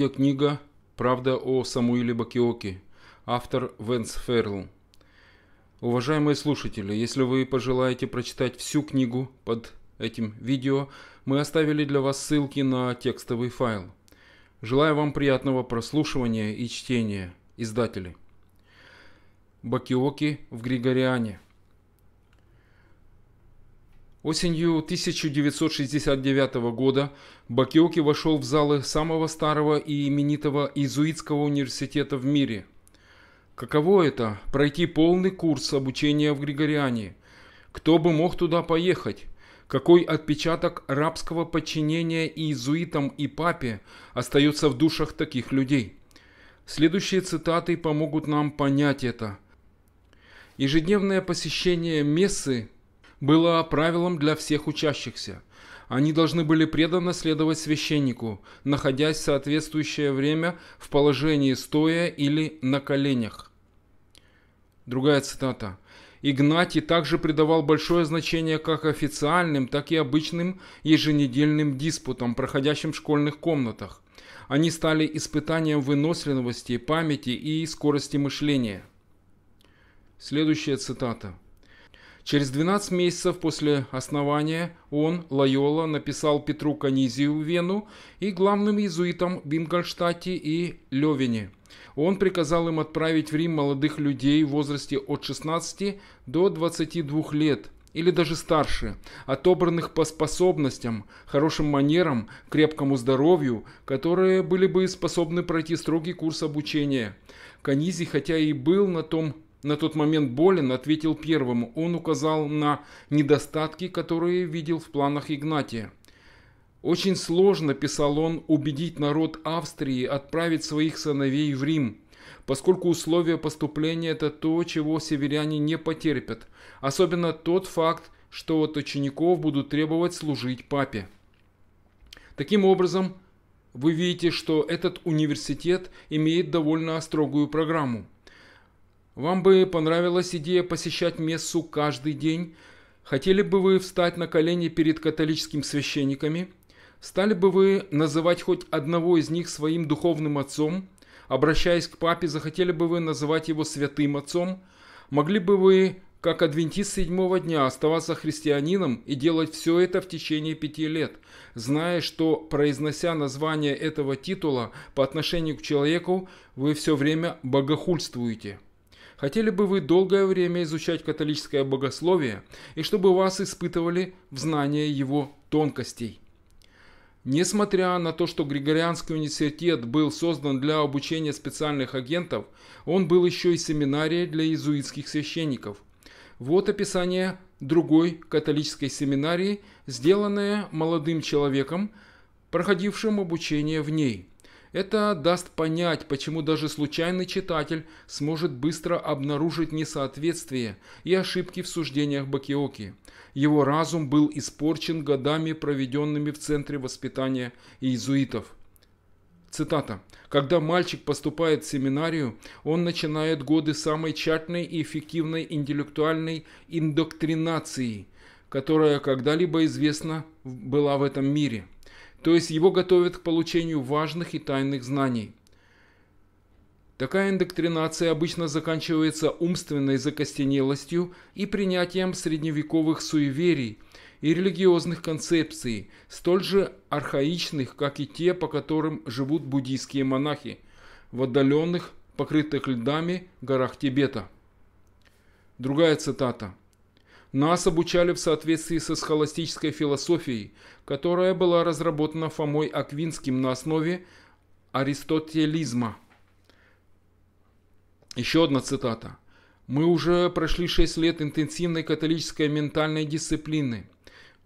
Судя книга «Правда о Самуиле Бакиоке», автор Венс Ферл. Уважаемые слушатели, если вы пожелаете прочитать всю книгу под этим видео, мы оставили для вас ссылки на текстовый файл. Желаю вам приятного прослушивания и чтения, издатели. Бакиоки в Григориане – Осенью 1969 года Бакиоки вошел в залы самого старого и именитого иезуитского университета в мире. Каково это – пройти полный курс обучения в Григориане? Кто бы мог туда поехать? Какой отпечаток рабского подчинения иезуитам и папе остается в душах таких людей? Следующие цитаты помогут нам понять это. Ежедневное посещение мессы было правилом для всех учащихся. Они должны были преданно следовать священнику, находясь в соответствующее время в положении стоя или на коленях. Другая цитата. Игнатий также придавал большое значение как официальным, так и обычным еженедельным диспутам, проходящим в школьных комнатах. Они стали испытанием выносливости, памяти и скорости мышления. Следующая цитата. Через 12 месяцев после основания он, Лайола, написал Петру Канизию в Вену и главным иезуитам в Ингольштадте и Левине. Он приказал им отправить в Рим молодых людей в возрасте от 16 до 22 лет – или даже старше, отобранных по способностям, хорошим манерам, крепкому здоровью, которые были бы способны пройти строгий курс обучения. Канизи, хотя и был на том на тот момент Болин ответил первому. Он указал на недостатки, которые видел в планах Игнатия. Очень сложно, писал он, убедить народ Австрии отправить своих сыновей в Рим, поскольку условия поступления – это то, чего северяне не потерпят, особенно тот факт, что от учеников будут требовать служить папе. Таким образом, вы видите, что этот университет имеет довольно строгую программу. Вам бы понравилась идея посещать мессу каждый день? Хотели бы вы встать на колени перед католическими священниками? Стали бы вы называть хоть одного из них своим духовным отцом? Обращаясь к папе, захотели бы вы называть его святым отцом? Могли бы вы, как адвентист седьмого дня, оставаться христианином и делать все это в течение пяти лет, зная, что, произнося название этого титула по отношению к человеку, вы все время богохульствуете? Хотели бы вы долгое время изучать католическое богословие и чтобы вас испытывали в знании его тонкостей. Несмотря на то, что Григорианский университет был создан для обучения специальных агентов, он был еще и семинарией для иезуитских священников. Вот описание другой католической семинарии, сделанное молодым человеком, проходившим обучение в ней – это даст понять, почему даже случайный читатель сможет быстро обнаружить несоответствие и ошибки в суждениях Бакиоки. Его разум был испорчен годами, проведенными в Центре воспитания иезуитов. Цитата. «Когда мальчик поступает в семинарию, он начинает годы самой тщательной и эффективной интеллектуальной индоктринации, которая когда-либо известна была в этом мире» то есть его готовят к получению важных и тайных знаний. Такая индоктринация обычно заканчивается умственной закостенелостью и принятием средневековых суеверий и религиозных концепций, столь же архаичных, как и те, по которым живут буддийские монахи в отдаленных, покрытых льдами горах Тибета. Другая цитата – нас обучали в соответствии со схоластической философией, которая была разработана Фомой Аквинским на основе аристотелизма. Еще одна цитата. «Мы уже прошли шесть лет интенсивной католической ментальной дисциплины.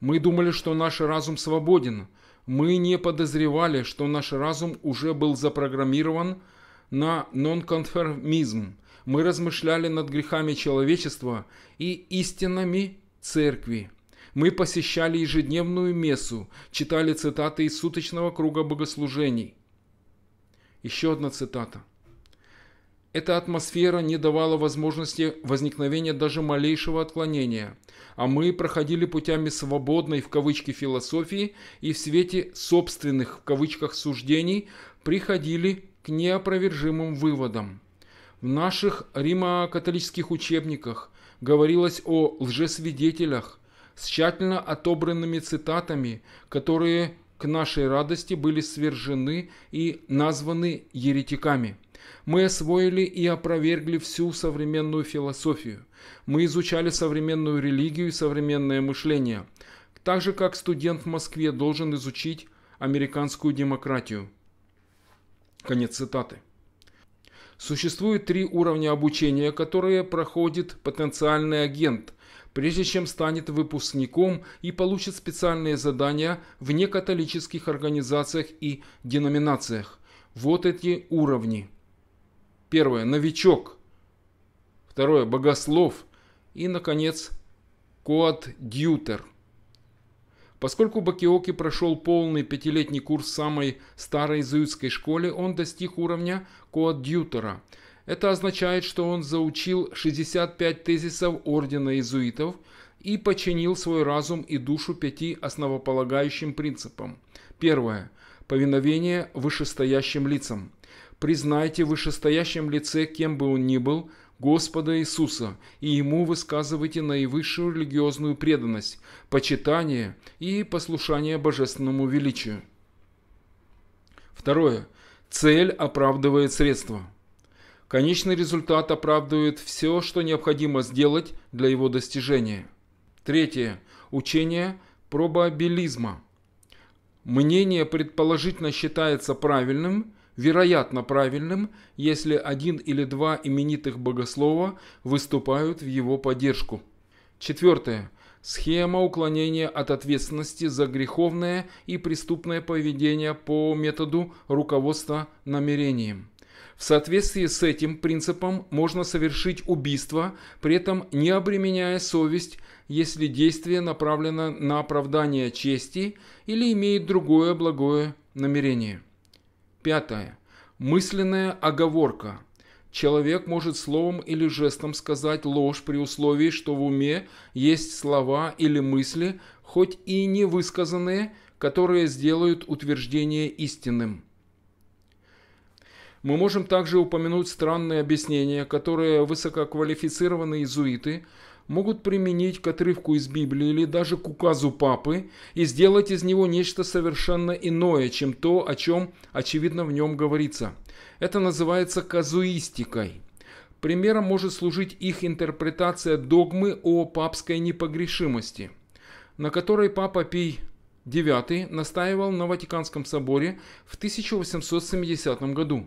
Мы думали, что наш разум свободен. Мы не подозревали, что наш разум уже был запрограммирован – на нонконформизм. Мы размышляли над грехами человечества и истинами церкви. Мы посещали ежедневную мессу, читали цитаты из суточного круга богослужений. Еще одна цитата. Эта атмосфера не давала возможности возникновения даже малейшего отклонения, а мы проходили путями свободной в кавычки философии и в свете собственных в кавычках суждений приходили к неопровержимым выводам. В наших римо-католических учебниках говорилось о лжесвидетелях с тщательно отобранными цитатами, которые к нашей радости были свержены и названы еретиками. Мы освоили и опровергли всю современную философию. Мы изучали современную религию и современное мышление. Так же, как студент в Москве должен изучить американскую демократию. Конец цитаты. Существует три уровня обучения, которые проходит потенциальный агент, прежде чем станет выпускником и получит специальные задания в некатолических организациях и деноминациях. Вот эти уровни. Первое – новичок. Второе – богослов. И, наконец, коадьютер. Поскольку Бакиоки прошел полный пятилетний курс самой старой зуитской школе, он достиг уровня коадьютора. Это означает, что он заучил 65 тезисов ордена иезуитов и подчинил свой разум и душу пяти основополагающим принципам. Первое. Повиновение вышестоящим лицам. Признайте вышестоящем лице, кем бы он ни был – Господа Иисуса, и Ему высказывайте наивысшую религиозную преданность, почитание и послушание божественному величию. Второе. Цель оправдывает средства. Конечный результат оправдывает все, что необходимо сделать для его достижения. Третье. Учение пробабилизма. Мнение предположительно считается правильным – вероятно правильным, если один или два именитых богослова выступают в его поддержку. Четвертое. Схема уклонения от ответственности за греховное и преступное поведение по методу руководства намерением. В соответствии с этим принципом можно совершить убийство, при этом не обременяя совесть, если действие направлено на оправдание чести или имеет другое благое намерение. Пятое. Мысленная оговорка. Человек может словом или жестом сказать ложь при условии, что в уме есть слова или мысли, хоть и не высказанные, которые сделают утверждение истинным. Мы можем также упомянуть странные объяснения, которые высококвалифицированные иезуиты – могут применить к отрывку из Библии или даже к указу Папы и сделать из него нечто совершенно иное, чем то, о чем очевидно в нем говорится. Это называется казуистикой. Примером может служить их интерпретация догмы о папской непогрешимости, на которой Папа Пий IX настаивал на Ватиканском соборе в 1870 году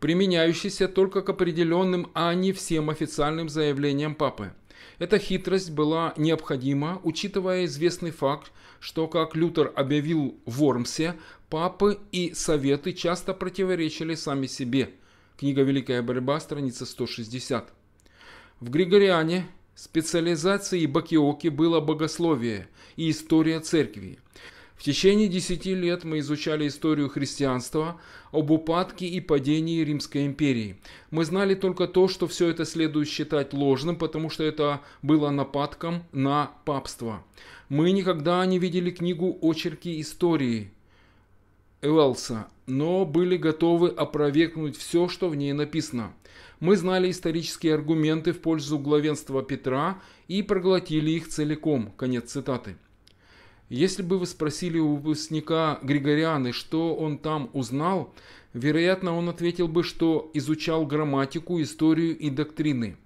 применяющийся только к определенным, а не всем официальным заявлениям Папы. Эта хитрость была необходима, учитывая известный факт, что, как Лютер объявил в Вормсе, папы и советы часто противоречили сами себе. Книга «Великая борьба», страница 160. В Григориане специализацией Бакиоки было богословие и история церкви. В течение десяти лет мы изучали историю христианства, об упадке и падении Римской империи. Мы знали только то, что все это следует считать ложным, потому что это было нападком на папство. Мы никогда не видели книгу «Очерки истории» Элса, но были готовы опровергнуть все, что в ней написано. Мы знали исторические аргументы в пользу главенства Петра и проглотили их целиком. Конец цитаты. Если бы вы спросили у выпускника Григорианы, что он там узнал, вероятно, он ответил бы, что изучал грамматику, историю и доктрины.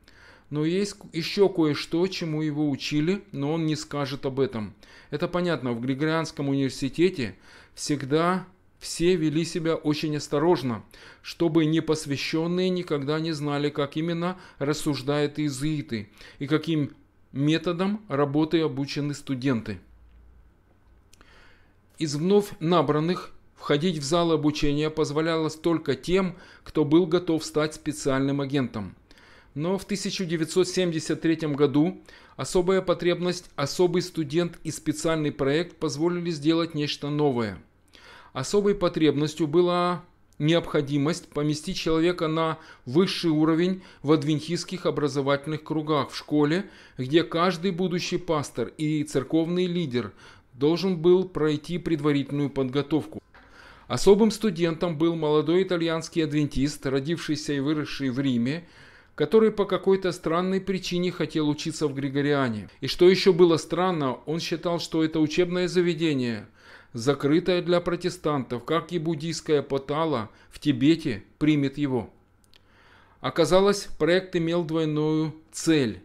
Но есть еще кое-что, чему его учили, но он не скажет об этом. Это понятно, в Григорианском университете всегда все вели себя очень осторожно, чтобы непосвященные никогда не знали, как именно рассуждают иезуиты и каким методом работы обучены студенты. Из вновь набранных входить в зал обучения позволялось только тем, кто был готов стать специальным агентом. Но в 1973 году особая потребность, особый студент и специальный проект позволили сделать нечто новое. Особой потребностью была необходимость поместить человека на высший уровень в адвентистских образовательных кругах в школе, где каждый будущий пастор и церковный лидер должен был пройти предварительную подготовку. Особым студентом был молодой итальянский адвентист, родившийся и выросший в Риме, который по какой-то странной причине хотел учиться в Григориане. И что еще было странно, он считал, что это учебное заведение, закрытое для протестантов, как и буддийская Патала в Тибете, примет его. Оказалось, проект имел двойную цель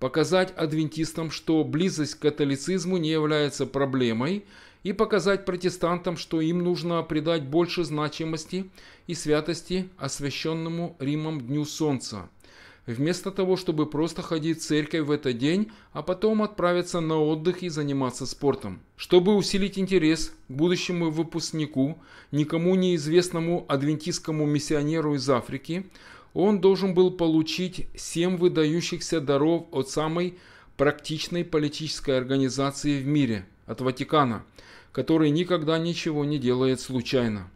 показать адвентистам, что близость к католицизму не является проблемой, и показать протестантам, что им нужно придать больше значимости и святости освященному Римом Дню Солнца, вместо того, чтобы просто ходить в церковь в этот день, а потом отправиться на отдых и заниматься спортом. Чтобы усилить интерес к будущему выпускнику, никому неизвестному адвентистскому миссионеру из Африки, он должен был получить семь выдающихся даров от самой практичной политической организации в мире, от Ватикана, который никогда ничего не делает случайно.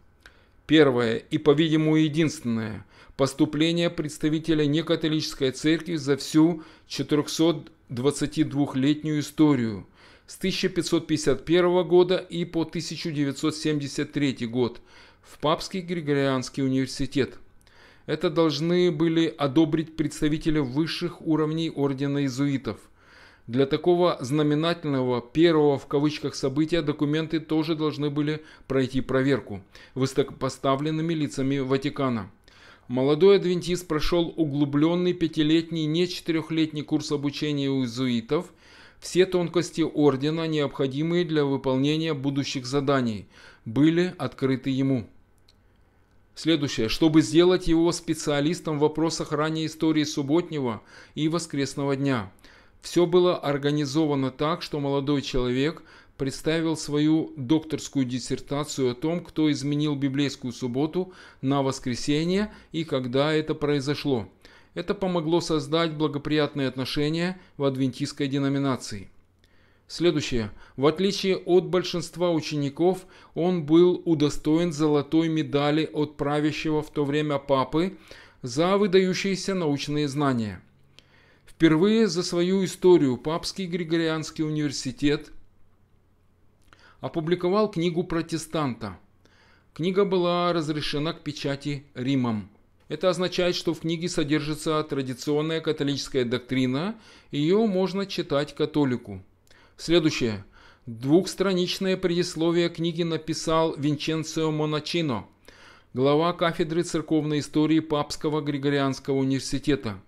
Первое и, по-видимому, единственное – поступление представителя некатолической церкви за всю 422-летнюю историю с 1551 года и по 1973 год в Папский Григорианский университет – это должны были одобрить представители высших уровней ордена иезуитов. Для такого знаменательного «первого» в кавычках события документы тоже должны были пройти проверку высокопоставленными лицами Ватикана. Молодой адвентист прошел углубленный пятилетний, не четырехлетний курс обучения у иезуитов, все тонкости ордена, необходимые для выполнения будущих заданий, были открыты ему. Следующее. Чтобы сделать его специалистом в вопросах ранней истории субботнего и воскресного дня. Все было организовано так, что молодой человек представил свою докторскую диссертацию о том, кто изменил библейскую субботу на воскресенье и когда это произошло. Это помогло создать благоприятные отношения в адвентистской деноминации. Следующее. В отличие от большинства учеников, он был удостоен золотой медали от правящего в то время папы за выдающиеся научные знания. Впервые за свою историю Папский Григорианский университет опубликовал книгу протестанта. Книга была разрешена к печати Римом. Это означает, что в книге содержится традиционная католическая доктрина, ее можно читать католику. Следующее. Двухстраничное предисловие книги написал Винченцио Моначино, глава кафедры церковной истории Папского Григорианского университета.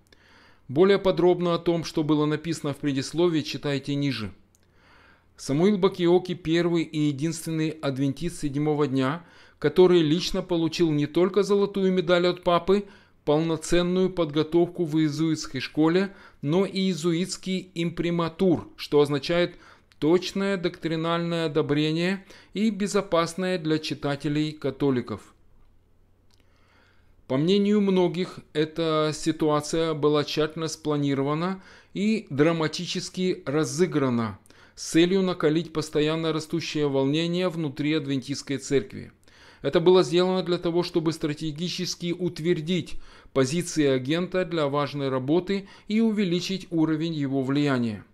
Более подробно о том, что было написано в предисловии, читайте ниже. Самуил Бакиоки – первый и единственный адвентист седьмого дня, который лично получил не только золотую медаль от папы, полноценную подготовку в иезуитской школе, но и иезуитский имприматур, что означает точное доктринальное одобрение и безопасное для читателей католиков. По мнению многих, эта ситуация была тщательно спланирована и драматически разыграна с целью накалить постоянно растущее волнение внутри адвентистской церкви. Это было сделано для того, чтобы стратегически утвердить позиции агента для важной работы и увеличить уровень его влияния.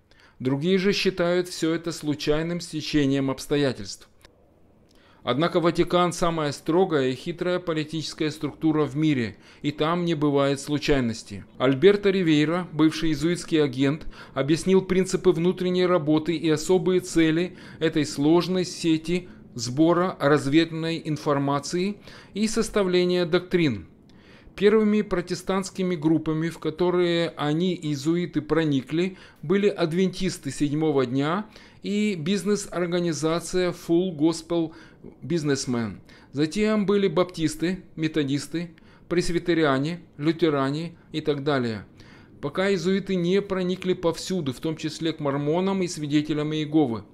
Другие же считают все это случайным стечением обстоятельств. Однако Ватикан – самая строгая и хитрая политическая структура в мире, и там не бывает случайности. Альберто Ривейра, бывший иезуитский агент, объяснил принципы внутренней работы и особые цели этой сложной сети сбора разведанной информации и составления доктрин – Первыми протестантскими группами, в которые они, иезуиты, проникли, были адвентисты седьмого дня и бизнес-организация Full Gospel Businessmen. Затем были баптисты, методисты, пресвитериане, лютеране и так далее. Пока иезуиты не проникли повсюду, в том числе к мормонам и свидетелям Иеговы –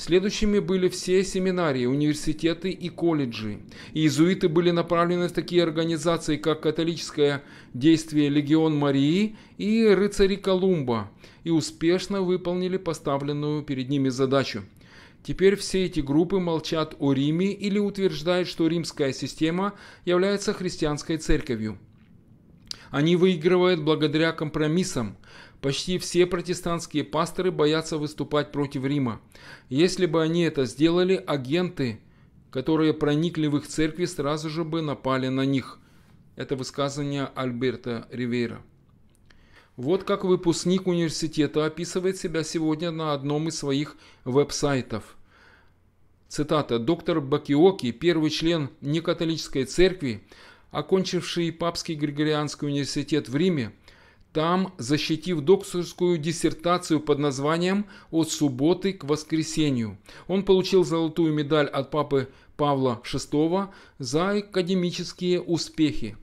Следующими были все семинарии, университеты и колледжи. Иезуиты были направлены в такие организации, как католическое действие «Легион Марии» и «Рыцари Колумба», и успешно выполнили поставленную перед ними задачу. Теперь все эти группы молчат о Риме или утверждают, что римская система является христианской церковью. Они выигрывают благодаря компромиссам, Почти все протестантские пасторы боятся выступать против Рима. Если бы они это сделали, агенты, которые проникли в их церкви, сразу же бы напали на них. Это высказывание Альберта Ривейра. Вот как выпускник университета описывает себя сегодня на одном из своих веб-сайтов. Цитата. «Доктор Бакиоки, первый член некатолической церкви, окончивший Папский Григорианский университет в Риме, там, защитив докторскую диссертацию под названием «От субботы к воскресенью», он получил золотую медаль от папы Павла VI за академические успехи.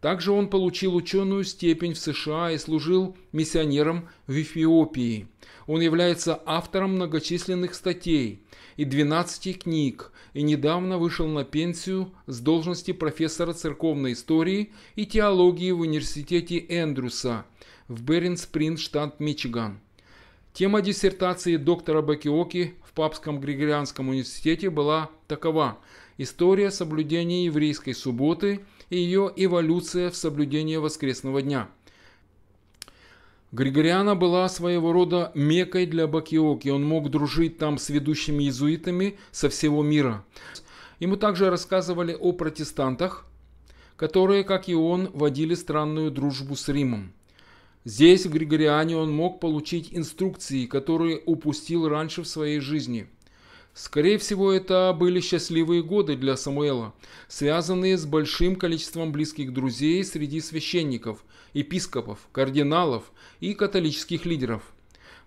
Также он получил ученую степень в США и служил миссионером в Эфиопии. Он является автором многочисленных статей и 12 книг, и недавно вышел на пенсию с должности профессора церковной истории и теологии в университете Эндрюса в Беринспринт, штат Мичиган. Тема диссертации доктора Бакиоки в Папском Григорианском университете была такова – история соблюдения еврейской субботы и ее эволюция в соблюдение воскресного дня – Григориана была своего рода мекой для Бакиоки, он мог дружить там с ведущими иезуитами со всего мира. Ему также рассказывали о протестантах, которые, как и он, водили странную дружбу с Римом. Здесь, в Григориане, он мог получить инструкции, которые упустил раньше в своей жизни – Скорее всего, это были счастливые годы для Самуэла, связанные с большим количеством близких друзей среди священников, епископов, кардиналов и католических лидеров.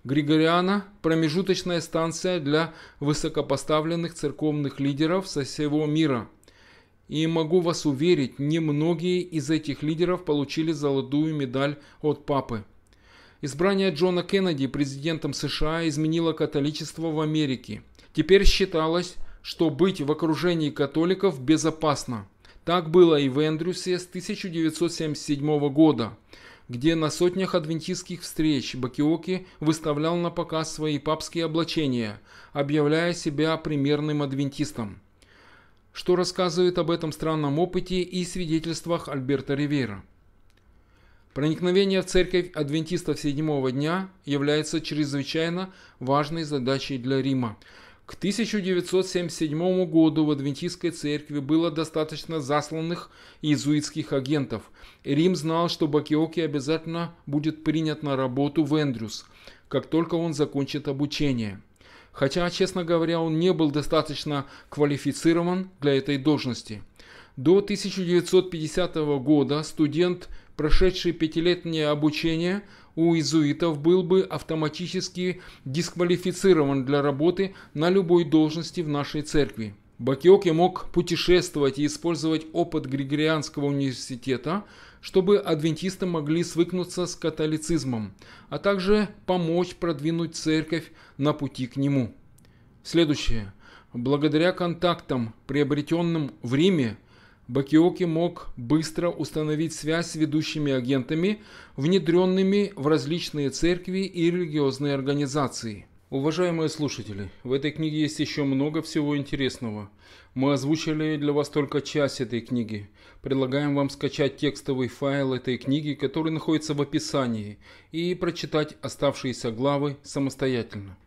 Григориана – промежуточная станция для высокопоставленных церковных лидеров со всего мира. И могу вас уверить, немногие из этих лидеров получили золотую медаль от папы. Избрание Джона Кеннеди президентом США изменило католичество в Америке – Теперь считалось, что быть в окружении католиков безопасно. Так было и в Эндрюсе с 1977 года, где на сотнях адвентистских встреч Бакиоки выставлял на показ свои папские облачения, объявляя себя примерным адвентистом. Что рассказывает об этом странном опыте и свидетельствах Альберта Ривера. Проникновение в церковь адвентистов седьмого дня является чрезвычайно важной задачей для Рима. К 1977 году в адвентистской церкви было достаточно засланных иезуитских агентов. Рим знал, что Бакиоки обязательно будет принят на работу в Эндрюс, как только он закончит обучение. Хотя, честно говоря, он не был достаточно квалифицирован для этой должности. До 1950 года студент прошедший пятилетнее обучение у изуитов был бы автоматически дисквалифицирован для работы на любой должности в нашей церкви. Бакиоке мог путешествовать и использовать опыт Григорианского университета, чтобы адвентисты могли свыкнуться с католицизмом, а также помочь продвинуть церковь на пути к нему. Следующее. Благодаря контактам, приобретенным в Риме, Бакиоки мог быстро установить связь с ведущими агентами, внедренными в различные церкви и религиозные организации. Уважаемые слушатели, в этой книге есть еще много всего интересного. Мы озвучили для вас только часть этой книги. Предлагаем вам скачать текстовый файл этой книги, который находится в описании, и прочитать оставшиеся главы самостоятельно.